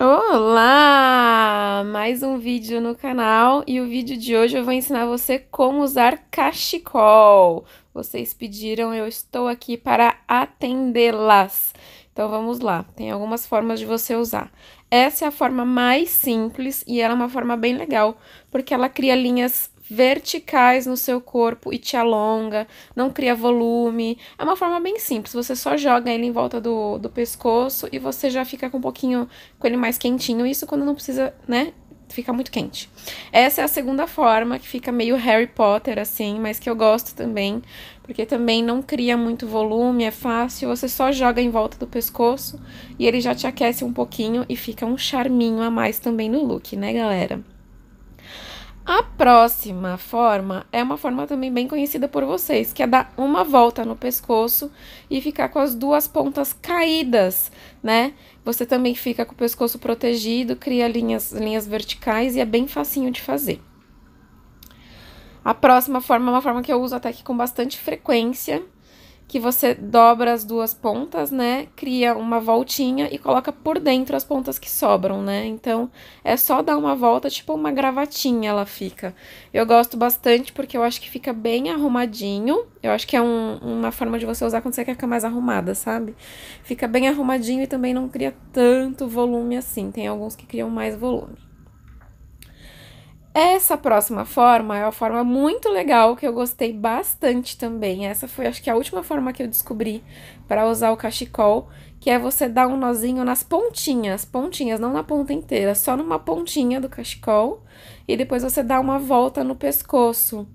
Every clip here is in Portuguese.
Olá! Mais um vídeo no canal e o vídeo de hoje eu vou ensinar você como usar cachecol. Vocês pediram, eu estou aqui para atendê-las. Então vamos lá, tem algumas formas de você usar. Essa é a forma mais simples e ela é uma forma bem legal, porque ela cria linhas verticais no seu corpo e te alonga, não cria volume. É uma forma bem simples, você só joga ele em volta do, do pescoço e você já fica com um pouquinho com ele mais quentinho. Isso quando não precisa, né? Fica muito quente. Essa é a segunda forma, que fica meio Harry Potter, assim, mas que eu gosto também, porque também não cria muito volume, é fácil, você só joga em volta do pescoço e ele já te aquece um pouquinho e fica um charminho a mais também no look, né, galera? A próxima forma é uma forma também bem conhecida por vocês, que é dar uma volta no pescoço e ficar com as duas pontas caídas, né? Você também fica com o pescoço protegido, cria linhas, linhas verticais e é bem facinho de fazer. A próxima forma é uma forma que eu uso até aqui com bastante frequência, que você dobra as duas pontas, né? Cria uma voltinha e coloca por dentro as pontas que sobram, né? Então é só dar uma volta, tipo uma gravatinha ela fica. Eu gosto bastante porque eu acho que fica bem arrumadinho. Eu acho que é um, uma forma de você usar quando você quer ficar mais arrumada, sabe? Fica bem arrumadinho e também não cria tanto volume assim. Tem alguns que criam mais volume. Essa próxima forma é uma forma muito legal que eu gostei bastante também. Essa foi, acho que, a última forma que eu descobri para usar o cachecol, que é você dar um nozinho nas pontinhas, pontinhas, não na ponta inteira, só numa pontinha do cachecol, e depois você dá uma volta no pescoço.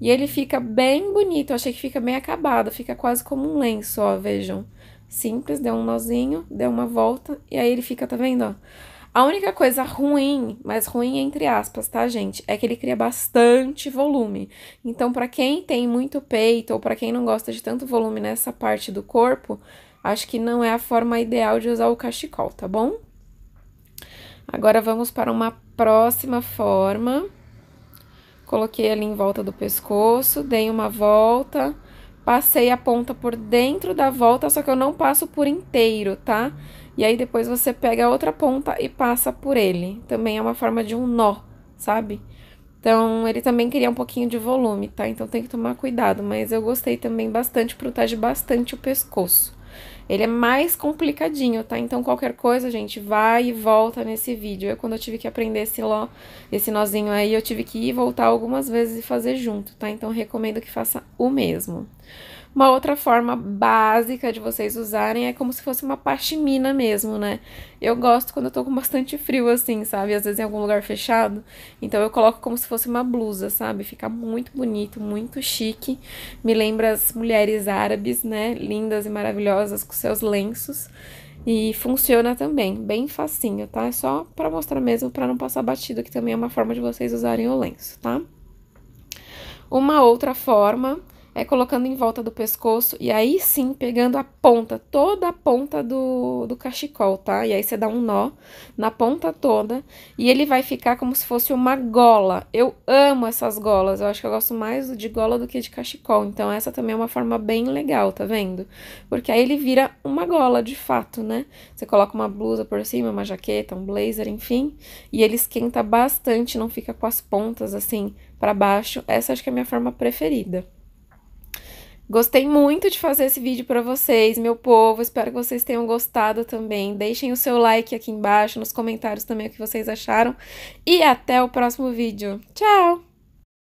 E ele fica bem bonito, eu achei que fica bem acabado, fica quase como um lenço, ó, vejam. Simples, deu um nozinho, deu uma volta, e aí ele fica, tá vendo, ó? A única coisa ruim, mas ruim entre aspas, tá, gente, é que ele cria bastante volume. Então, para quem tem muito peito ou para quem não gosta de tanto volume nessa parte do corpo, acho que não é a forma ideal de usar o cachecol, tá bom? Agora vamos para uma próxima forma. Coloquei ali em volta do pescoço, dei uma volta Passei a ponta por dentro da volta, só que eu não passo por inteiro, tá? E aí depois você pega a outra ponta e passa por ele. Também é uma forma de um nó, sabe? Então, ele também queria um pouquinho de volume, tá? Então tem que tomar cuidado, mas eu gostei também bastante, protege bastante o pescoço. Ele é mais complicadinho, tá? Então qualquer coisa, gente, vai e volta nesse vídeo. Eu quando eu tive que aprender esse, ló, esse nozinho aí, eu tive que ir e voltar algumas vezes e fazer junto, tá? Então recomendo que faça o mesmo. Uma outra forma básica de vocês usarem é como se fosse uma pashmina mesmo, né? Eu gosto quando eu tô com bastante frio assim, sabe? Às vezes em algum lugar fechado. Então eu coloco como se fosse uma blusa, sabe? Fica muito bonito, muito chique. Me lembra as mulheres árabes, né? Lindas e maravilhosas com seus lenços. E funciona também, bem facinho, tá? É só para mostrar mesmo, para não passar batido, que também é uma forma de vocês usarem o lenço, tá? Uma outra forma é colocando em volta do pescoço e aí sim pegando a ponta, toda a ponta do, do cachecol, tá? E aí você dá um nó na ponta toda e ele vai ficar como se fosse uma gola. Eu amo essas golas, eu acho que eu gosto mais de gola do que de cachecol, então essa também é uma forma bem legal, tá vendo? Porque aí ele vira uma gola de fato, né? Você coloca uma blusa por cima, uma jaqueta, um blazer, enfim, e ele esquenta bastante, não fica com as pontas assim para baixo. Essa acho que é a minha forma preferida. Gostei muito de fazer esse vídeo para vocês, meu povo. Espero que vocês tenham gostado também. Deixem o seu like aqui embaixo, nos comentários também o que vocês acharam. E até o próximo vídeo. Tchau!